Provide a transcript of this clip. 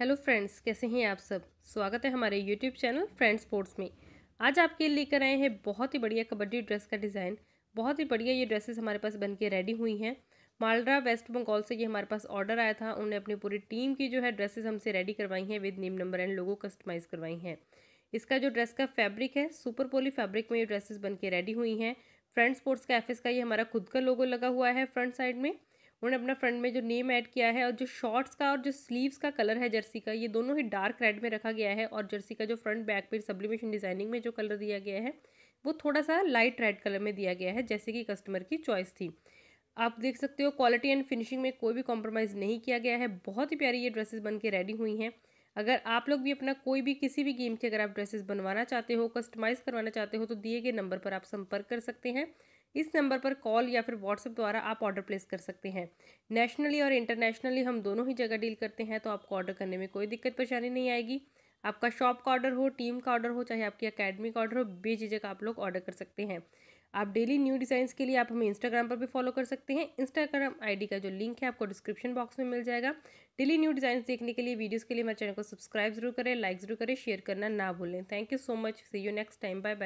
hello friends कैसे हैं आप सब स्वागत है हमारे यूट्यूब चैनल फ्रेंड्स स्पोर्ट्स में आज आपके लिए लेकर आए हैं बहुत ही बढ़िया कबड्डी ड्रेस का डिज़ाइन बहुत ही बढ़िया ये ड्रेसेस हमारे पास बन के रेडी हुई हैं मालरा वेस्ट बंगाल से ये हमारे पास ऑर्डर आया था उन्होंने अपनी पूरी टीम की जो है ड्रेसेस हमसे रेडी करवाई हैं with name number and logo customise करवाई हैं इसका जो ड्रेस का फैब्रिक है सुपर पोली फैब्रिक में ये ड्रेसेस बन के रेडी हुई हैं फ्रेंड स्पोर्ट्स कैफेस का ये हमारा खुद का लोगो लगा हुआ है फ्रंट साइड में उन्होंने अपना फ्रंट में जो नेम ऐड किया है और जो शॉर्ट्स का और जो स्लीव्स का कलर है जर्सी का ये दोनों ही डार्क रेड में रखा गया है और जर्सी का जो फ्रंट बैक पे सब्लिमेशन डिजाइनिंग में जो कलर दिया गया है वो थोड़ा सा लाइट रेड कलर में दिया गया है जैसे कि कस्टमर की चॉइस थी आप देख सकते हो क्वालिटी एंड फिनिशिंग में कोई भी कॉम्प्रोमाइज़ नहीं किया गया है बहुत ही प्यारी ये ड्रेसेस बन के रेडी हुई हैं अगर आप लोग भी अपना कोई भी किसी भी गेम के अगर आप ड्रेसेस बनवाना चाहते हो कस्टमाइज़ करवाना चाहते हो तो दिए गए नंबर पर आप संपर्क कर सकते हैं इस नंबर पर कॉल या फिर व्हाट्सएप द्वारा आप ऑर्डर प्लेस कर सकते हैं नेशनली और इंटरनेशनली हम दोनों ही जगह डील करते हैं तो आपको ऑर्डर करने में कोई दिक्कत परेशानी नहीं आएगी आपका शॉप का ऑर्डर हो टीम का ऑर्डर हो चाहे आपकी अकेडमी का ऑर्डर हो बेझिझक आप लोग ऑर्डर कर सकते हैं आप डेली न्यू डिज़ाइंस के लिए आप हमें इंस्टाग्राम पर भी फॉलो कर सकते हैं इंस्टाग्राम आईडी का जो लिंक है आपको डिस्क्रिप्शन बॉक्स में मिल जाएगा डेली न्यू डिज़ाइंस देखने के लिए वीडियोस के लिए हमारे चैनल को सब्सक्राइब जरूर करें लाइक जरूर करें शेयर करना ना भूलें thank you so much see you next time bye bye